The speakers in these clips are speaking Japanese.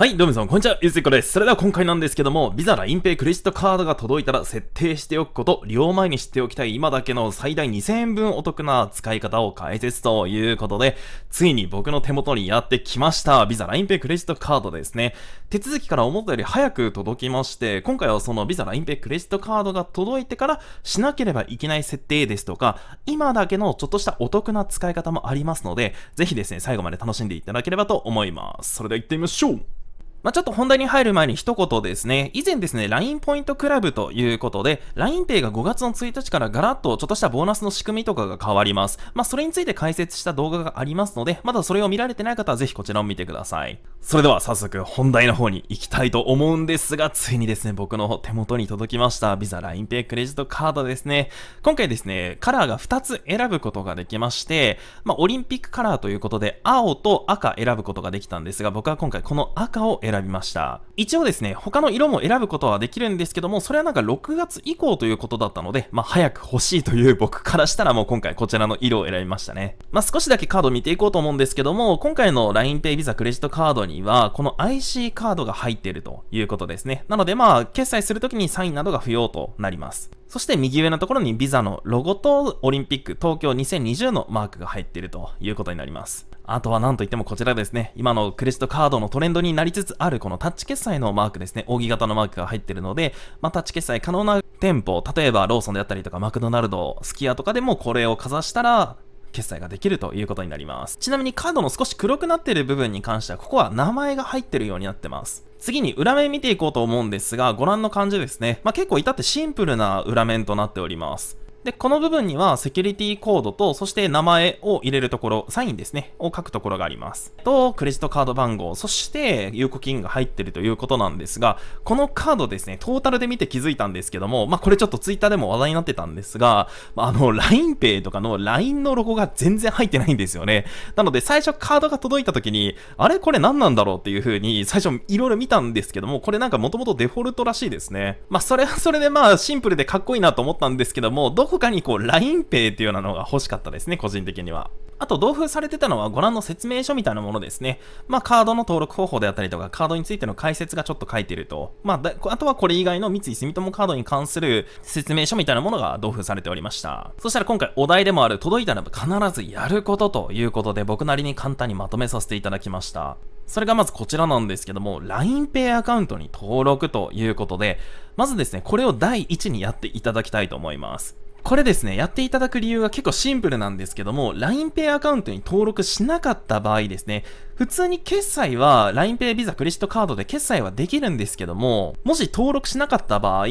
はい、どうもさん、こんにちは、ゆずいこです。それでは今回なんですけども、ビザ、LINE ペクレジットカードが届いたら設定しておくこと、利用前に知っておきたい今だけの最大2000円分お得な使い方を解説ということで、ついに僕の手元にやってきました、ビザ、LINE ペクレジットカードですね。手続きから思ったより早く届きまして、今回はそのビザ、LINE ペイ、クレジットカードが届いてからしなければいけない設定ですとか、今だけのちょっとしたお得な使い方もありますので、ぜひですね、最後まで楽しんでいただければと思います。それでは行ってみましょうまあ、ちょっと本題に入る前に一言ですね、以前ですね、LINE ポイントクラブということで、LINEPay が5月の1日からガラッとちょっとしたボーナスの仕組みとかが変わります。まあ、それについて解説した動画がありますので、まだそれを見られてない方はぜひこちらを見てください。それでは早速本題の方に行きたいと思うんですが、ついにですね、僕の手元に届きました、Visa LINEPay クレジットカードですね。今回ですね、カラーが2つ選ぶことができまして、まあ、オリンピックカラーということで、青と赤選ぶことができたんですが、僕は今回この赤を選選びました。一応ですね、他の色も選ぶことはできるんですけども、それはなんか6月以降ということだったので、まあ早く欲しいという僕からしたらもう今回こちらの色を選びましたね。まあ少しだけカード見ていこうと思うんですけども、今回の LINEPay Visa クレジットカードには、この IC カードが入っているということですね。なのでまあ、決済するときにサインなどが不要となります。そして右上のところに Visa のロゴとオリンピック東京2020のマークが入っているということになります。あとはなんといってもこちらですね、今のクレジットカードのトレンドになりつつあるこのタッチ決済のマークですね、扇形のマークが入ってるので、まあ、タッチ決済可能な店舗、例えばローソンであったりとかマクドナルド、スキヤとかでもこれをかざしたら、決済ができるということになります。ちなみにカードの少し黒くなっている部分に関しては、ここは名前が入ってるようになってます。次に裏面見ていこうと思うんですが、ご覧の感じですね。まあ、結構至ってシンプルな裏面となっております。で、この部分にはセキュリティコードと、そして名前を入れるところ、サインですね、を書くところがあります。と、クレジットカード番号、そして有効金が入ってるということなんですが、このカードですね、トータルで見て気づいたんですけども、まあ、これちょっとツイッターでも話題になってたんですが、まあ、あの、LINEPay とかの LINE のロゴが全然入ってないんですよね。なので、最初カードが届いた時に、あれこれ何なんだろうっていう風に、最初いろいろ見たんですけども、これなんかもともとデフォルトらしいですね。まあ、それはそれでまあ、シンプルでかっこいいなと思ったんですけども、ど他にこう LINEPay っていうようなのが欲しかったですね、個人的には。あと、同封されてたのはご覧の説明書みたいなものですね。まあ、カードの登録方法であったりとか、カードについての解説がちょっと書いてると。まあだ、あとはこれ以外の三井住友カードに関する説明書みたいなものが同封されておりました。そしたら今回お題でもある届いたら必ずやることということで、僕なりに簡単にまとめさせていただきました。それがまずこちらなんですけども、LINEPay アカウントに登録ということで、まずですね、これを第一にやっていただきたいと思います。これですね、やっていただく理由は結構シンプルなんですけども、LINEPay アカウントに登録しなかった場合ですね、普通に決済は LINEPay、Visa、クレジットカードで決済はできるんですけども、もし登録しなかった場合、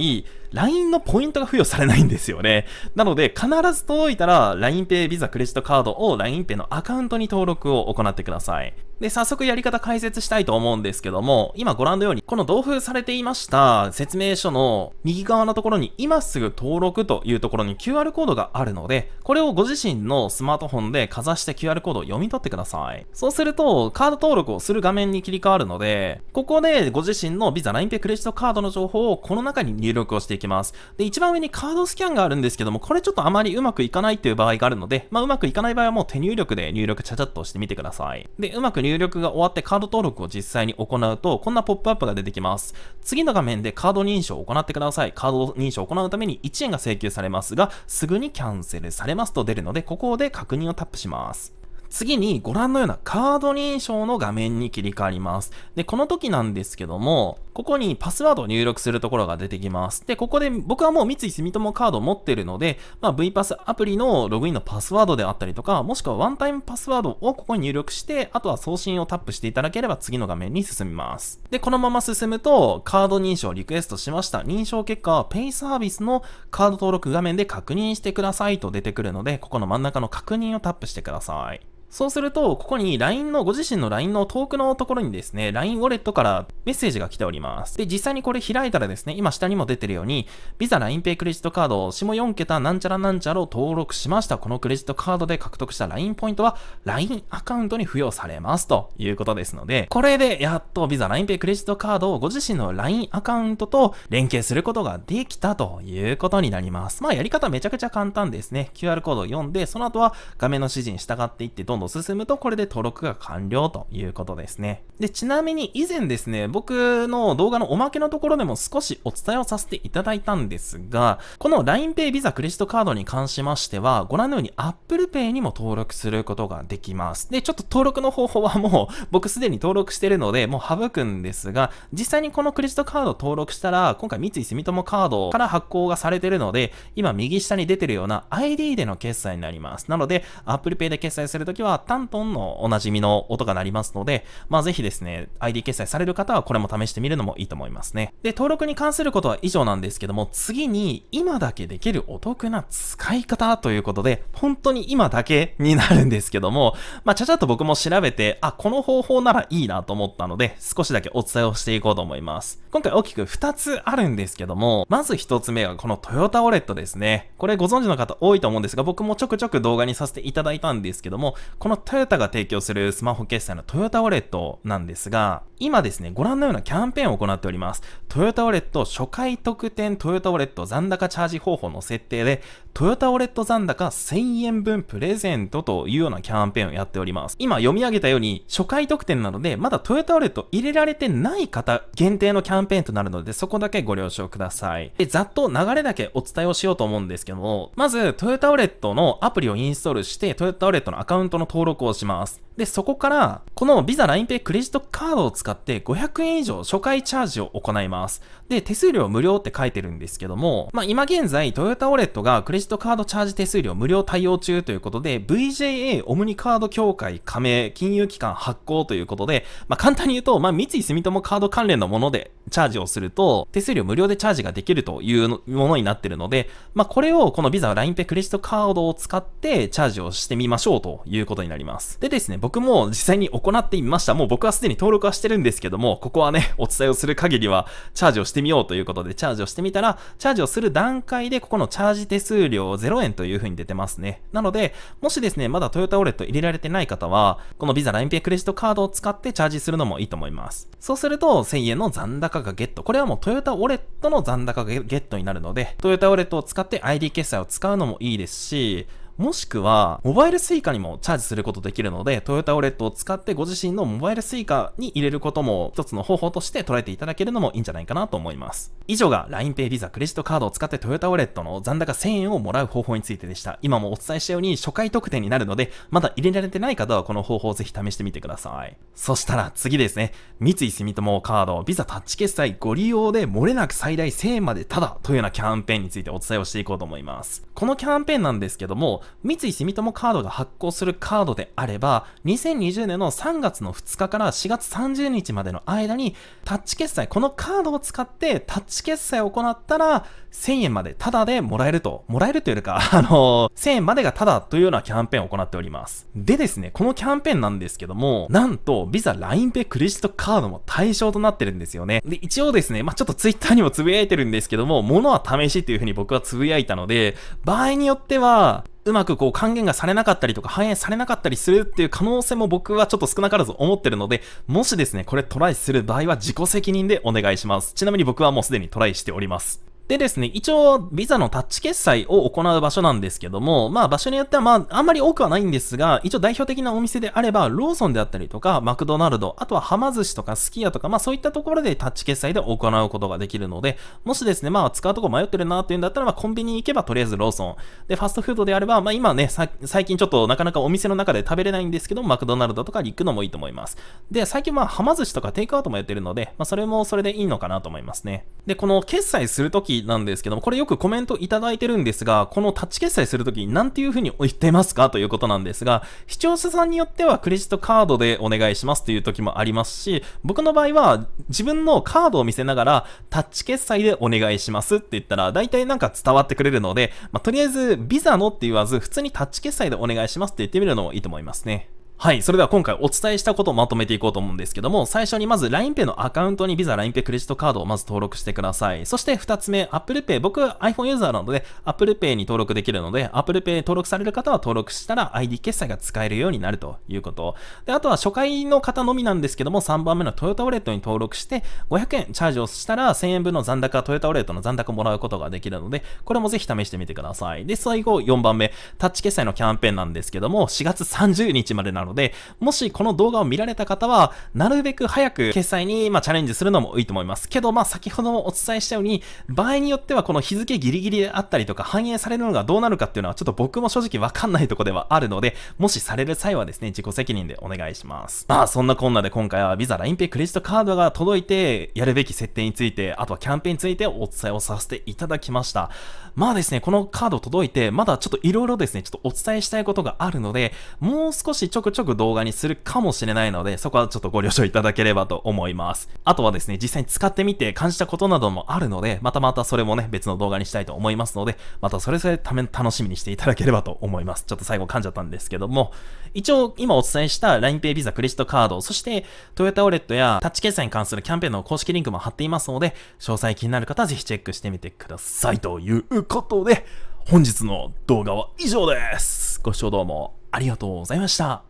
LINE のポイントが付与されないんですよね。なので、必ず届いたら LINEPay、Visa、クレジットカードを LINEPay のアカウントに登録を行ってください。で、早速やり方解説したいと思うんですけども、今ご覧のように、この同封されていました説明書の右側のところに、今すぐ登録というところに QR コードがあるので、これをご自身のスマートフォンでかざして QR コードを読み取ってください。そうすると、カード登録をする画面に切り替わるので、ここでご自身の Visa、LINEPay、クレジットカードの情報をこの中に入力をしていきます。で、一番上にカードスキャンがあるんですけども、これちょっとあまりうまくいかないっていう場合があるので、まあ、うまくいかない場合はもう手入力で入力ちゃちゃっとしてみてください。で、うまく入力が終わってカード登録を実際に行うと、こんなポップアップが出てきます。次の画面でカード認証を行ってください。カード認証を行うために1円が請求されますが、すぐにキャンセルされますと出るので、ここで確認をタップします。次にご覧のようなカード認証の画面に切り替わります。で、この時なんですけども、ここにパスワードを入力するところが出てきます。で、ここで僕はもう三井住友カードを持ってるので、まあ、VPass アプリのログインのパスワードであったりとか、もしくはワンタイムパスワードをここに入力して、あとは送信をタップしていただければ次の画面に進みます。で、このまま進むと、カード認証リクエストしました。認証結果は Pay サービスのカード登録画面で確認してくださいと出てくるので、ここの真ん中の確認をタップしてください。そうすると、ここに LINE の、ご自身の LINE のトークのところにですね、LINE ウォレットからメッセージが来ております。で、実際にこれ開いたらですね、今下にも出てるように、Visa LINEPay クレジットカード、下4桁なんちゃらなんちゃらを登録しました。このクレジットカードで獲得した LINE ポイントは LINE アカウントに付与されますということですので、これでやっと Visa LINEPay クレジットカードをご自身の LINE アカウントと連携することができたということになります。まあやり方めちゃくちゃ簡単ですね。QR コードを読んで、その後は画面の指示に従っていって、どんどん進むと、これで登録が完了ということですね。で、ちなみに以前ですね、僕の動画のおまけのところでも少しお伝えをさせていただいたんですが、この LINEPay Visa クレジットカードに関しましては、ご覧のように Apple Pay にも登録することができます。で、ちょっと登録の方法はもう僕すでに登録してるので、もう省くんですが、実際にこのクレジットカードを登録したら、今回三井住友カードから発行がされてるので、今右下に出てるような ID での決済になります。なので、Apple Pay で決済するときははタントンのおなじみの音が鳴りますので、まあぜひですね、ID 決済される方はこれも試してみるのもいいと思いますね。で、登録に関することは以上なんですけども、次に今だけできるお得な使い方ということで、本当に今だけになるんですけども、まあちゃちゃっと僕も調べて、あ、この方法ならいいなと思ったので、少しだけお伝えをしていこうと思います。今回大きく2つあるんですけども、まず1つ目がこのトヨタオレットですね。これご存知の方多いと思うんですが、僕もちょくちょく動画にさせていただいたんですけども、このトヨタが提供するスマホ決済のトヨタウォレットなんですが、今ですね、ご覧のようなキャンペーンを行っております。トヨタウォレット初回特典トヨタウォレット残高チャージ方法の設定で、トヨタウォレット残高1000円分プレゼントというようなキャンペーンをやっております。今読み上げたように、初回特典なので、まだトヨタウォレット入れられてない方限定のキャンペーンとなるので、そこだけご了承ください。で、ざっと流れだけお伝えをしようと思うんですけども、まず、トヨタウォレットのアプリをインストールして、トヨタウォレットのアカウントの登録をします。で、そこから、この Visa LINE Pay クレジットカードを使って500円以上初回チャージを行います。で、手数料無料って書いてるんですけども、まあ、今現在、トヨタオレットがクレジットカードチャージ手数料無料対応中ということで、VJA オムニカード協会加盟金融機関発行ということで、まあ、簡単に言うと、まあ、三井住友カード関連のものでチャージをすると、手数料無料でチャージができるというものになってるので、まあ、これをこの Visa LINE Pay クレジットカードを使ってチャージをしてみましょうということになります。でですね、僕も実際に行ってみました。もう僕はすでに登録はしてるんですけども、ここはね、お伝えをする限りは、チャージをしてみようということで、チャージをしてみたら、チャージをする段階で、ここのチャージ手数料0円という風に出てますね。なので、もしですね、まだトヨタウォレット入れられてない方は、この Visa ラインペイクレジットカードを使ってチャージするのもいいと思います。そうすると、1000円の残高がゲット。これはもうトヨタウォレットの残高がゲットになるので、トヨタウォレットを使って ID 決済を使うのもいいですし、もしくは、モバイル suica にもチャージすることできるので、トヨタオレットを使ってご自身のモバイル suica に入れることも一つの方法として捉えていただけるのもいいんじゃないかなと思います。以上が LINEPay Visa クレジットカードを使ってトヨタオレットの残高1000円をもらう方法についてでした。今もお伝えしたように初回特典になるので、まだ入れられてない方はこの方法をぜひ試してみてください。そしたら次ですね、三井住友カード、Visa タッチ決済ご利用で漏れなく最大1000円までただというようなキャンペーンについてお伝えをしていこうと思います。このキャンペーンなんですけども、三井住友カードが発行するカードであれば、2020年の3月の2日から4月30日までの間に、タッチ決済、このカードを使ってタッチ決済を行ったら、1000円までタダでもらえると、もらえるというか、あのー、1000円までがタダというようなキャンペーンを行っております。でですね、このキャンペーンなんですけども、なんと、ビザ、l i n e p y クレジットカードも対象となってるんですよね。で、一応ですね、まあ、ちょっと Twitter にもつぶやいてるんですけども、物は試しっていうふうに僕はつぶやいたので、場合によっては、うまくこう還元がされなかったりとか反映されなかったりするっていう可能性も僕はちょっと少なからず思ってるので、もしですね、これトライする場合は自己責任でお願いします。ちなみに僕はもうすでにトライしております。でですね、一応、ビザのタッチ決済を行う場所なんですけども、まあ場所によっては、まあ、あんまり多くはないんですが、一応代表的なお店であれば、ローソンであったりとか、マクドナルド、あとははま寿司とかすき家とか、まあそういったところでタッチ決済で行うことができるので、もしですね、まあ使うとこ迷ってるなっていうんだったら、まあコンビニに行けばとりあえずローソン。で、ファストフードであれば、まあ今ね、最近ちょっとなかなかお店の中で食べれないんですけど、マクドナルドとかに行くのもいいと思います。で、最近まあはま寿司とかテイクアウトもやってるので、まあそれもそれでいいのかなと思いますね。で、この決済するときなんですけども、これよくコメントいただいてるんですが、このタッチ決済するときに何ていう風に言ってますかということなんですが、視聴者さんによってはクレジットカードでお願いしますという時もありますし、僕の場合は自分のカードを見せながらタッチ決済でお願いしますって言ったら、大体なんか伝わってくれるので、まあ、とりあえずビザのって言わず、普通にタッチ決済でお願いしますって言ってみるのもいいと思いますね。はい。それでは今回お伝えしたことをまとめていこうと思うんですけども、最初にまず LINEPay のアカウントに Visa LINEPay クレジットカードをまず登録してください。そして2つ目、Apple Pay。僕 iPhone ユーザーなので Apple Pay に登録できるので、Apple Pay 登録される方は登録したら ID 決済が使えるようになるということ。で、あとは初回の方のみなんですけども、3番目のトヨタウォレットに登録して、500円チャージをしたら1000円分の残高、トヨタウォレットの残高をもらうことができるので、これもぜひ試してみてください。で、最後4番目、タッチ決済のキャンペーンなんですけども、4月30日までなのので、もしこの動画を見られた方は、なるべく早く決済に、まあ、チャレンジするのもいいと思います。けど、まあ、先ほどもお伝えしたように、場合によってはこの日付ギリギリであったりとか、反映されるのがどうなるかっていうのは、ちょっと僕も正直わかんないとこではあるので、もしされる際はですね、自己責任でお願いします。まあ、そんなこんなで今回は Visa、LINEPay、クレジットカードが届いて、やるべき設定について、あとはキャンペーンについてお伝えをさせていただきました。まあですね、このカード届いて、まだちょっと色々ですね、ちょっとお伝えしたいことがあるので、もう少しちょくちょくちょく動画にするかもしれないので、そこはちょっとご了承いただければと思います。あとはですね、実際に使ってみて感じたことなどもあるので、またまたそれもね、別の動画にしたいと思いますので、またそれぞれため楽しみにしていただければと思います。ちょっと最後噛んじゃったんですけども、一応今お伝えした LINEPay v i ビザクレジットカード、そしてトヨタウレットやタッチ決済に関するキャンペーンの公式リンクも貼っていますので、詳細気になる方はぜひチェックしてみてください。ということで、本日の動画は以上です。ご視聴どうもありがとうございました。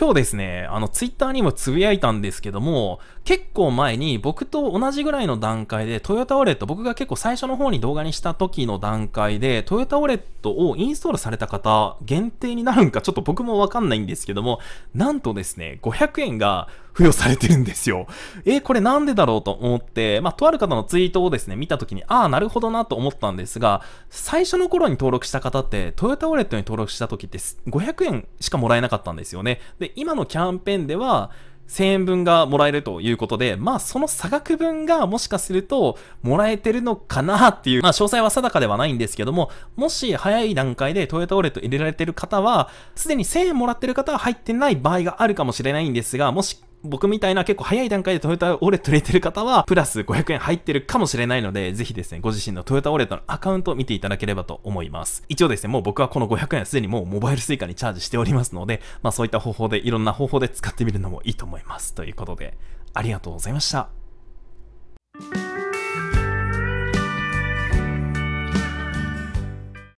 今日ですね、あの、ツイッターにもつぶやいたんですけども、結構前に僕と同じぐらいの段階で、トヨタウォレット、僕が結構最初の方に動画にした時の段階で、トヨタウォレットをインストールされた方、限定になるんか、ちょっと僕もわかんないんですけども、なんとですね、500円が付与されてるんですよ。えー、これなんでだろうと思って、まあ、とある方のツイートをですね、見た時に、ああ、なるほどなと思ったんですが、最初の頃に登録した方って、トヨタウォレットに登録した時って500円しかもらえなかったんですよね。で、今のキャンペーンでは、1000円分がもらえるということで、まあその差額分がもしかするともらえてるのかなっていう、まあ詳細は定かではないんですけども、もし早い段階でトヨタウォレット入れられてる方は、すでに1000円もらってる方は入ってない場合があるかもしれないんですが、もし僕みたいな結構早い段階でトヨタオレット入れてる方は、プラス500円入ってるかもしれないので、ぜひですね、ご自身のトヨタオレットのアカウントを見ていただければと思います。一応ですね、もう僕はこの500円すでにもうモバイル suica にチャージしておりますので、まあそういった方法で、いろんな方法で使ってみるのもいいと思います。ということで、ありがとうございました。